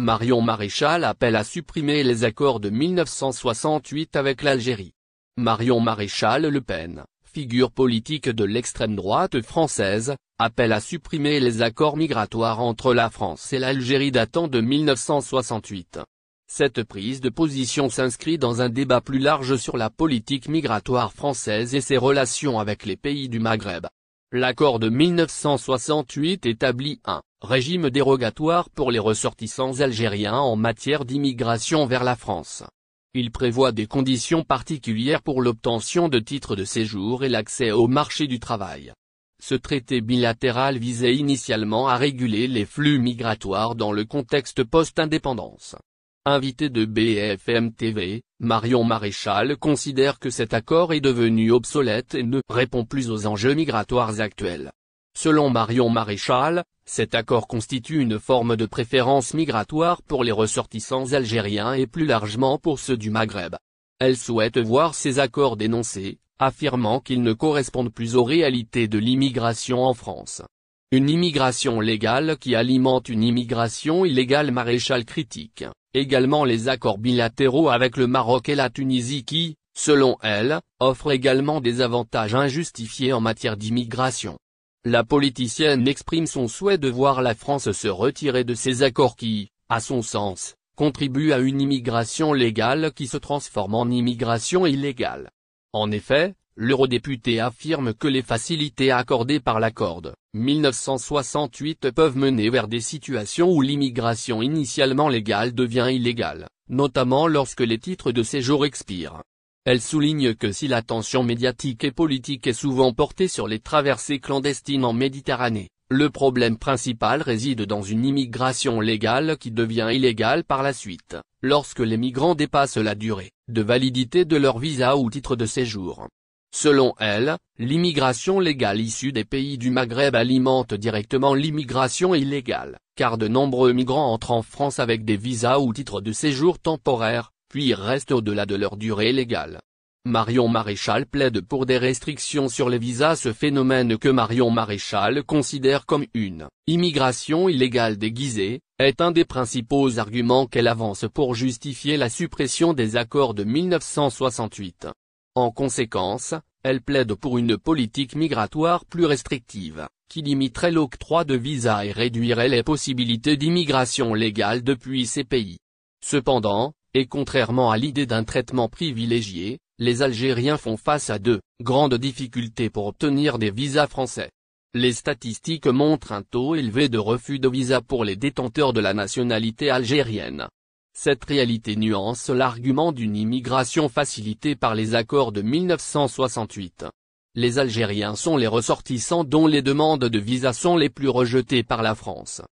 Marion Maréchal appelle à supprimer les accords de 1968 avec l'Algérie. Marion Maréchal Le Pen, figure politique de l'extrême droite française, appelle à supprimer les accords migratoires entre la France et l'Algérie datant de 1968. Cette prise de position s'inscrit dans un débat plus large sur la politique migratoire française et ses relations avec les pays du Maghreb. L'accord de 1968 établit un régime dérogatoire pour les ressortissants algériens en matière d'immigration vers la France. Il prévoit des conditions particulières pour l'obtention de titres de séjour et l'accès au marché du travail. Ce traité bilatéral visait initialement à réguler les flux migratoires dans le contexte post-indépendance. Invité de BFM TV, Marion Maréchal considère que cet accord est devenu obsolète et ne répond plus aux enjeux migratoires actuels. Selon Marion Maréchal, cet accord constitue une forme de préférence migratoire pour les ressortissants algériens et plus largement pour ceux du Maghreb. Elle souhaite voir ces accords dénoncés, affirmant qu'ils ne correspondent plus aux réalités de l'immigration en France. Une immigration légale qui alimente une immigration illégale Maréchal critique également les accords bilatéraux avec le Maroc et la Tunisie qui, selon elle, offrent également des avantages injustifiés en matière d'immigration. La politicienne exprime son souhait de voir la France se retirer de ces accords qui, à son sens, contribuent à une immigration légale qui se transforme en immigration illégale. En effet, l'eurodéputé affirme que les facilités accordées par l'accord 1968 peuvent mener vers des situations où l'immigration initialement légale devient illégale, notamment lorsque les titres de séjour expirent. Elle souligne que si l'attention médiatique et politique est souvent portée sur les traversées clandestines en Méditerranée, le problème principal réside dans une immigration légale qui devient illégale par la suite, lorsque les migrants dépassent la durée de validité de leur visa ou titre de séjour. Selon elle, l'immigration légale issue des pays du Maghreb alimente directement l'immigration illégale, car de nombreux migrants entrent en France avec des visas ou titres de séjour temporaires, puis restent au-delà de leur durée légale, Marion Maréchal plaide pour des restrictions sur les visas ce phénomène que Marion Maréchal considère comme une « immigration illégale déguisée », est un des principaux arguments qu'elle avance pour justifier la suppression des accords de 1968. En conséquence, elle plaide pour une politique migratoire plus restrictive, qui limiterait l'octroi de visas et réduirait les possibilités d'immigration légale depuis ces pays. Cependant, et contrairement à l'idée d'un traitement privilégié, les Algériens font face à deux, grandes difficultés pour obtenir des visas français. Les statistiques montrent un taux élevé de refus de visa pour les détenteurs de la nationalité algérienne. Cette réalité nuance l'argument d'une immigration facilitée par les accords de 1968. Les Algériens sont les ressortissants dont les demandes de visa sont les plus rejetées par la France.